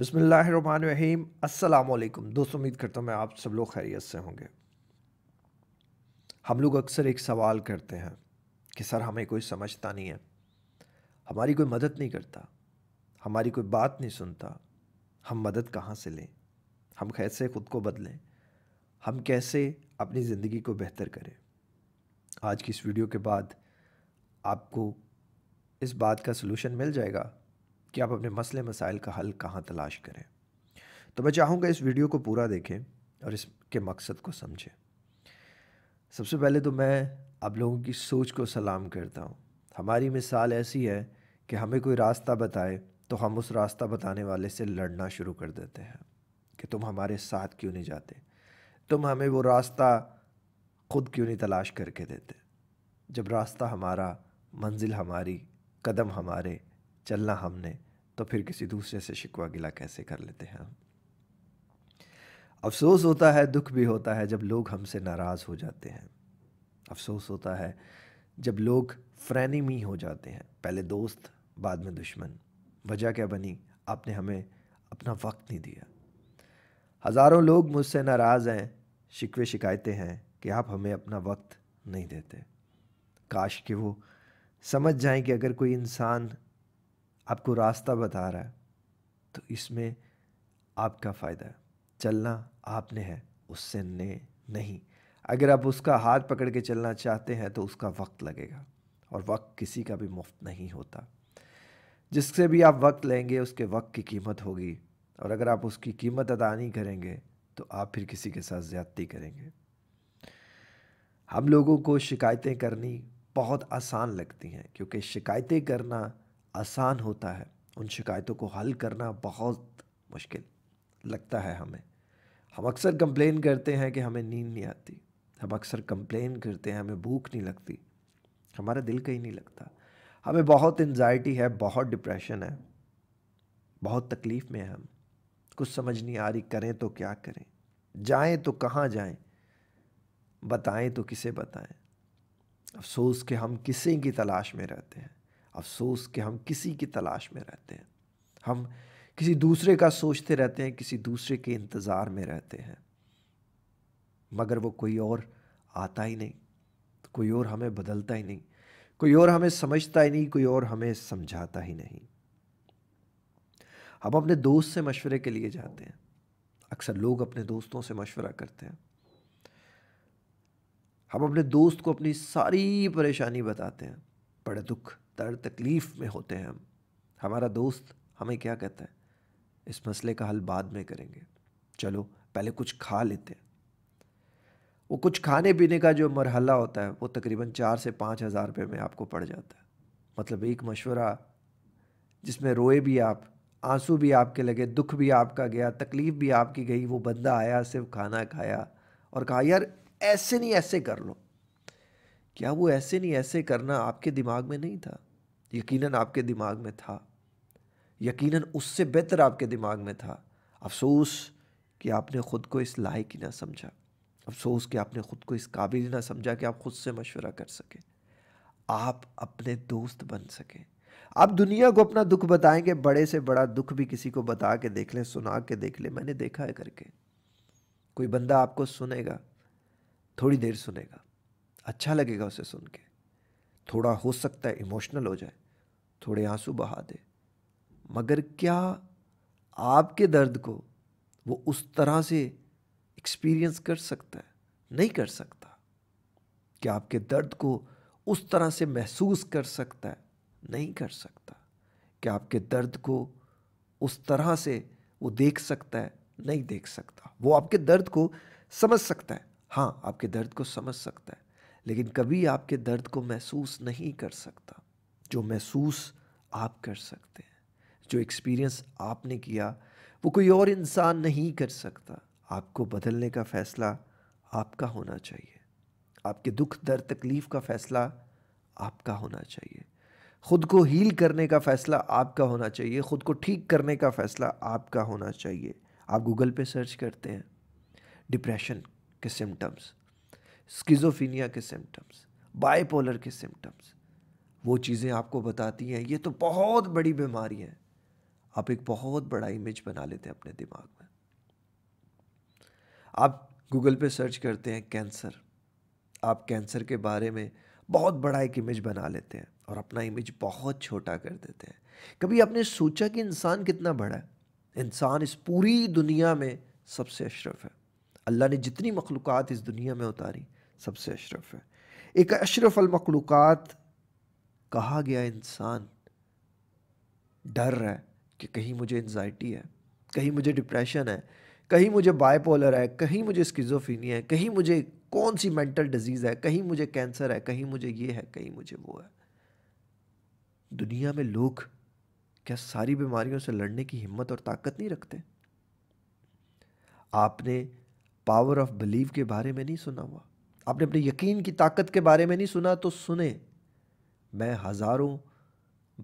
बसमीम अल्लाम दोस्तों उम्मीद करता हूँ मैं आप सब लोग खैरियत से होंगे हम लोग अक्सर एक सवाल करते हैं कि सर हमें कोई समझता नहीं है हमारी कोई मदद नहीं करता हमारी कोई बात नहीं सुनता हम मदद कहाँ से लें हम कैसे ख़ुद को बदलें हम कैसे अपनी ज़िंदगी को बेहतर करें आज की इस वीडियो के बाद आपको इस बात का सलूशन मिल जाएगा कि आप अपने मसले मसाइल का हल कहाँ तलाश करें तो मैं चाहूँगा इस वीडियो को पूरा देखें और इसके मकसद को समझें सबसे पहले तो मैं आप लोगों की सोच को सलाम करता हूँ हमारी मिसाल ऐसी है कि हमें कोई रास्ता बताए तो हम उस रास्ता बताने वाले से लड़ना शुरू कर देते हैं कि तुम हमारे साथ क्यों नहीं जाते तुम हमें वो रास्ता खुद क्यों नहीं तलाश करके देते जब रास्ता हमारा मंजिल हमारी कदम हमारे चलना हमने तो फिर किसी दूसरे से शिकवा गिला कैसे कर लेते हैं हम अफसोस होता है दुख भी होता है जब लोग हमसे नाराज़ हो जाते हैं अफसोस होता है जब लोग फ्रेनिमी हो जाते हैं पहले दोस्त बाद में दुश्मन वजह क्या बनी आपने हमें अपना वक्त नहीं दिया हज़ारों लोग मुझसे नाराज़ हैं शिकवे शिकायतें हैं कि आप हमें अपना वक्त नहीं देते काश कि वो समझ जाएं कि अगर कोई इंसान आपको रास्ता बता रहा है तो इसमें आपका फ़ायदा है चलना आपने है उससे ने नहीं अगर आप उसका हाथ पकड़ के चलना चाहते हैं तो उसका वक्त लगेगा और वक्त किसी का भी मुफ्त नहीं होता जिससे भी आप वक्त लेंगे उसके वक्त की कीमत होगी और अगर आप उसकी कीमत अदा नहीं करेंगे तो आप फिर किसी के साथ ज़्यादती करेंगे हम लोगों को शिकायतें करनी बहुत आसान लगती हैं क्योंकि शिकायतें करना आसान होता है उन शिकायतों को हल करना बहुत मुश्किल लगता है हमें हम अक्सर कंप्लेन करते हैं कि हमें नींद नहीं आती हम अक्सर कंप्लेन करते हैं हमें भूख नहीं लगती हमारा दिल कहीं नहीं लगता हमें बहुत एनजाइटी है बहुत डिप्रेशन है बहुत तकलीफ़ में है हम कुछ समझ नहीं आ रही करें तो क्या करें जाएं तो कहाँ जाएं बताएं तो किसे बताएं अफसोस कि हम किसी की तलाश में रहते हैं अफसोस कि हम किसी की तलाश में रहते हैं हम किसी दूसरे का सोचते रहते हैं किसी दूसरे के इंतज़ार में रहते हैं मगर वो कोई और आता ही नहीं कोई और हमें बदलता ही नहीं कोई और हमें समझता ही नहीं कोई और हमें समझाता ही नहीं हम अपने दोस्त से मशवरे के लिए जाते हैं अक्सर लोग अपने दोस्तों से मशवरा करते हैं हम अपने दोस्त को अपनी सारी परेशानी बताते हैं बड़े दुख तर तकलीफ़ में होते हैं हम हमारा दोस्त हमें क्या कहता है इस मसले का हल बाद में करेंगे चलो पहले कुछ खा लेते हैं वो कुछ खाने पीने का जो मरहला होता है वो तकरीबन चार से पाँच हज़ार रुपये में आपको पड़ जाता है मतलब एक मशवरा जिसमें रोए भी आप आंसू भी आपके लगे दुख भी आपका गया तकलीफ़ भी आपकी गई वो बंदा आया सिर्फ खाना खाया और कहा यार ऐसे नहीं ऐसे कर लो क्या वो ऐसे नहीं ऐसे करना आपके दिमाग में नहीं था यकीनन आपके दिमाग में था यकीनन उससे बेहतर आपके दिमाग में था अफसोस कि आपने ख़ुद को इस लायक ही ना समझा अफसोस कि आपने ख़ुद को इस काबिल ना समझा कि आप ख़ुद से मशवरा कर सकें आप अपने दोस्त बन सकें आप दुनिया को अपना दुख बताएंगे बड़े से बड़ा दुख भी किसी को बता के देख लें सुना के देख लें मैंने देखा है करके कोई बंदा आपको सुनेगा थोड़ी देर सुनेगा अच्छा लगेगा उसे सुन के थोड़ा हो सकता है इमोशनल हो जाए थोड़े आंसू बहा दे मगर क्या आपके दर्द को वो उस तरह से एक्सपीरियंस कर सकता है नहीं कर सकता क्या आपके दर्द को उस तरह से महसूस कर सकता है नहीं कर सकता क्या आपके दर्द को उस तरह से वो देख सकता है नहीं देख सकता वो आपके दर्द को समझ सकता है हाँ आपके दर्द को समझ सकता है लेकिन कभी आपके दर्द को महसूस नहीं कर सकता जो महसूस आप कर सकते हैं जो एक्सपीरियंस आपने किया वो कोई और इंसान नहीं कर सकता आपको बदलने का फ़ैसला आपका होना चाहिए आपके दुख दर्द तकलीफ़ का फ़ैसला आपका होना चाहिए खुद को हील करने का फ़ैसला आपका होना चाहिए ख़ुद को ठीक करने का फ़ैसला आपका होना चाहिए आप गूगल पे सर्च करते हैं डिप्रेशन के सिम्टम्स स्किज़ोफीनिया के सिम्टम्स बाइपोलर के सिम्टम्स वो चीज़ें आपको बताती हैं ये तो बहुत बड़ी बीमारी है आप एक बहुत बड़ा इमेज बना लेते हैं अपने दिमाग में आप गूगल पे सर्च करते हैं कैंसर आप कैंसर के बारे में बहुत बड़ा एक इमेज बना लेते हैं और अपना इमेज बहुत छोटा कर देते हैं कभी आपने सोचा कि इंसान कितना बड़ा है इंसान इस पूरी दुनिया में सबसे अशरफ है अल्लाह ने जितनी मखलूक़ात इस दुनिया में उतारी सबसे अशरफ है एक अशरफ अलमखलूक़ कहा गया इंसान डर रहा है कि कहीं मुझे एनजाइटी है कहीं मुझे डिप्रेशन है कहीं मुझे बायपोलर है कहीं मुझे स्किजोफीनिया है कहीं मुझे कौन सी मेंटल डिजीज़ है कहीं मुझे कैंसर है कहीं मुझे ये है कहीं मुझे वो है दुनिया में लोग क्या सारी बीमारियों से लड़ने की हिम्मत और ताकत नहीं रखते आपने पावर ऑफ बिलीव के बारे में नहीं सुना हुआ आपने अपने यकीन की ताकत के बारे में नहीं सुना तो सुने मैं हज़ारों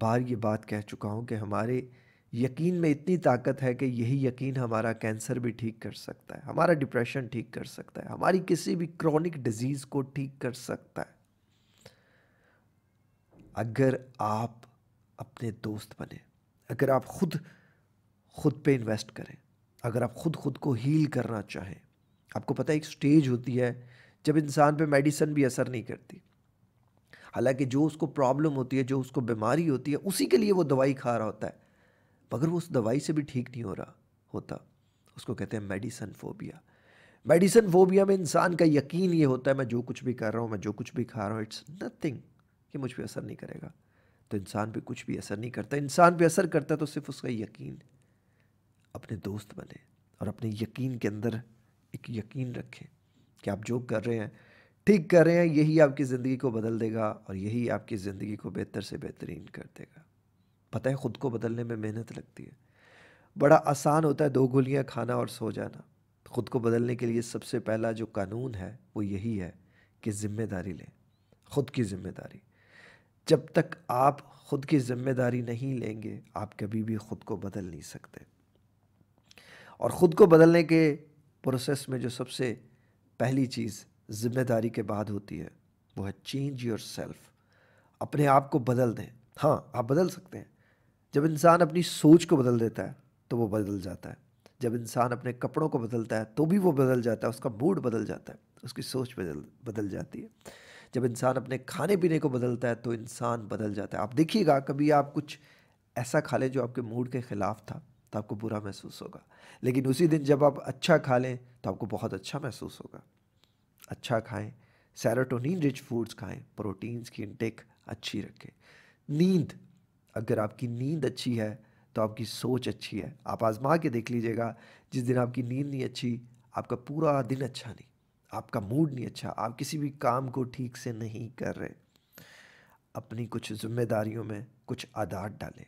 बार ये बात कह चुका हूँ कि हमारे यकीन में इतनी ताकत है कि यही यकीन हमारा कैंसर भी ठीक कर सकता है हमारा डिप्रेशन ठीक कर सकता है हमारी किसी भी क्रॉनिक डिजीज़ को ठीक कर सकता है अगर आप अपने दोस्त बने अगर आप खुद खुद पे इन्वेस्ट करें अगर आप खुद खुद को हील करना चाहें आपको पता है एक स्टेज होती है जब इंसान पे मेडिसन भी असर नहीं करती हालांकि जो उसको प्रॉब्लम होती है जो उसको बीमारी होती है उसी के लिए वो दवाई खा रहा होता है मगर वो उस दवाई से भी ठीक नहीं हो रहा होता उसको कहते हैं मेडिसन फोबिया मेडिसन फोबिया में इंसान का यकीन ये होता है मैं जो कुछ भी कर रहा हूँ मैं जो कुछ भी खा रहा हूँ इट्स नथिंग कि मुझ पर असर नहीं करेगा तो इंसान पर कुछ भी असर नहीं करता इंसान पर असर करता है तो सिर्फ उसका यकीन अपने दोस्त बने और अपने यकीन के अंदर एक यकीन रखें कि आप जो कर रहे हैं ठीक कर रहे हैं यही आपकी ज़िंदगी को बदल देगा और यही आपकी ज़िंदगी को बेहतर से बेहतरीन कर देगा पता है ख़ुद को बदलने में मेहनत लगती है बड़ा आसान होता है दो गोलियां खाना और सो जाना ख़ुद को बदलने के लिए सबसे पहला जो कानून है वो यही है कि ज़िम्मेदारी लें ख़ुद की ज़िम्मेदारी जब तक आप ख़ुद की ज़िम्मेदारी नहीं लेंगे आप कभी भी ख़ुद को बदल नहीं सकते और ख़ुद को बदलने के प्रोसेस में जो सबसे पहली चीज़ जिम्मेदारी के बाद होती है वो है चेंज योर सेल्फ अपने आप को बदल दें हाँ आप बदल सकते हैं जब इंसान अपनी सोच को बदल देता है तो वो बदल जाता है जब इंसान अपने कपड़ों को बदलता है तो भी वो बदल जाता है उसका मूड बदल जाता है उसकी सोच बदल बदल जाती है जब इंसान अपने खाने पीने को बदलता है तो इंसान बदल जाता है आप देखिएगा कभी आप कुछ ऐसा खा लें जो आपके मूड के ख़िलाफ़ था तो आपको बुरा महसूस होगा लेकिन उसी दिन जब आप अच्छा खा लें तो आपको बहुत अच्छा महसूस होगा अच्छा खाएं सैरोटोनिन रिच फूड्स खाएं प्रोटीन्स की इनटेक अच्छी रखें नींद अगर आपकी नींद अच्छी है तो आपकी सोच अच्छी है आप आजमा के देख लीजिएगा जिस दिन आपकी नींद नहीं अच्छी आपका पूरा दिन अच्छा नहीं आपका मूड नहीं अच्छा आप किसी भी काम को ठीक से नहीं कर रहे अपनी कुछ जिम्मेदारियों में कुछ आदात डालें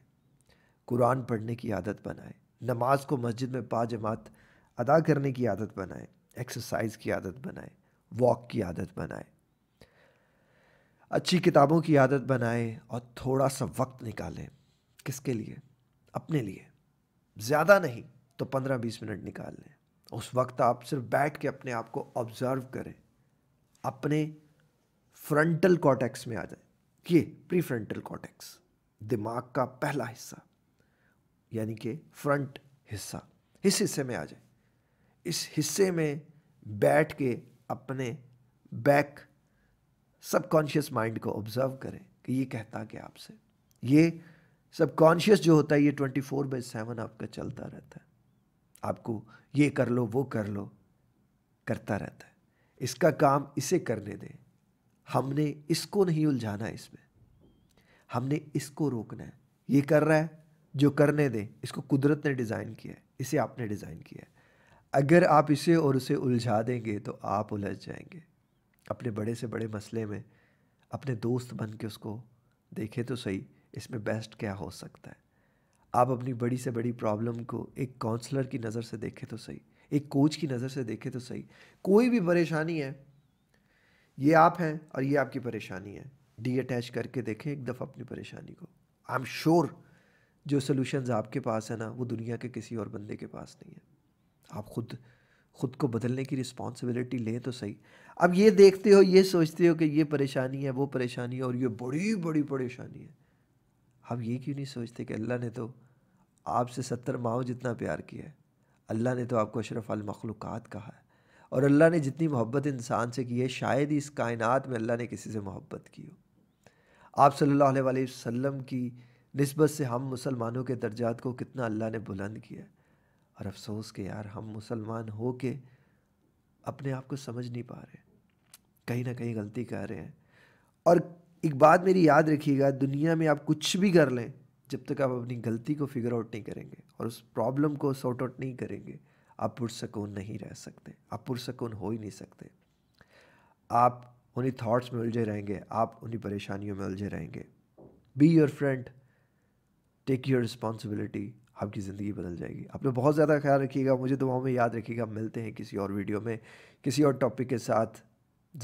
कुरान पढ़ने की आदत बनाएं नमाज को मस्जिद में जमात अदा करने की आदत बनाएं एक्सरसाइज की आदत बनाएं वॉक की आदत बनाए अच्छी किताबों की आदत बनाएं और थोड़ा सा वक्त निकालें किसके लिए अपने लिए ज़्यादा नहीं तो पंद्रह बीस मिनट निकाल लें उस वक्त आप सिर्फ बैठ के अपने आप को ऑब्ज़र्व करें अपने फ्रंटल कॉटेक्स में आ जाए ये प्री फ्रंटल कॉटेक्स दिमाग का पहला हिस्सा यानी कि फ्रंट हिस्सा इस हिस्से में आ जाए इस हिस्से में बैठ के अपने बैक सबकॉन्शियस माइंड को ऑब्जर्व करें कि ये कहता क्या आपसे ये सबकॉन्शियस जो होता है ये ट्वेंटी फोर बाई सेवन आपका चलता रहता है आपको ये कर लो वो कर लो करता रहता है इसका काम इसे करने दें हमने इसको नहीं उलझाना इसमें हमने इसको रोकना है ये कर रहा है जो करने दें इसको कुदरत ने डिज़ाइन किया है इसे आपने डिज़ाइन किया है अगर आप इसे और उसे उलझा देंगे तो आप उलझ जाएंगे अपने बड़े से बड़े मसले में अपने दोस्त बन के उसको देखें तो सही इसमें बेस्ट क्या हो सकता है आप अपनी बड़ी से बड़ी प्रॉब्लम को एक काउंसलर की नज़र से देखें तो सही एक कोच की नज़र से देखें तो सही कोई भी परेशानी है ये आप हैं और ये आपकी परेशानी है डी अटैच करके देखें एक दफ़ा अपनी परेशानी को आई एम श्योर जो सोल्यूशन आपके पास है ना वो दुनिया के किसी और बंदे के पास नहीं है आप खुद खुद को बदलने की रिस्पॉन्सिबिलिटी लें तो सही अब ये देखते हो ये सोचते हो कि ये परेशानी है वो परेशानी है और ये बड़ी बड़ी परेशानी है हम ये क्यों नहीं सोचते कि अल्लाह ने तो आपसे सत्तर माओ जितना प्यार किया है अल्लाह ने तो आपको अशरफ अलमखलूक़ कहा है और अल्लाह ने जितनी मोहब्बत इंसान से की है शायद ही इस कायन में अल्लाह ने किसी से मोहब्बत की हो आप सल्ला वसम की नस्बत से हम मुसलमानों के दर्जात को कितना अल्लाह ने बुलंद किया है और अफसोस के यार हम मुसलमान हो के अपने आप को समझ नहीं पा रहे कहीं ना कहीं गलती कर रहे हैं और एक बात मेरी याद रखिएगा दुनिया में आप कुछ भी कर लें जब तक आप अपनी गलती को फिगर आउट नहीं करेंगे और उस प्रॉब्लम को सॉर्ट आउट नहीं करेंगे आप पुरसकून नहीं रह सकते आप पुरसकून हो ही नहीं सकते आप उन्हीं थाट्स में उलझे रहेंगे आप उन्हीं परेशानियों में उलझे रहेंगे be your friend take your responsibility आपकी ज़िंदगी बदल जाएगी आपने बहुत ज़्यादा ख्याल रखिएगा मुझे दुआओं में याद रखिएगा मिलते हैं किसी और वीडियो में किसी और टॉपिक के साथ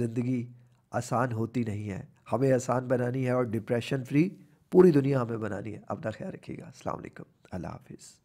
ज़िंदगी आसान होती नहीं है हमें आसान बनानी है और डिप्रेशन फ्री पूरी दुनिया हमें बनानी है अपना ख्याल रखिएगा अलैक्म अल्लाह हाफिज़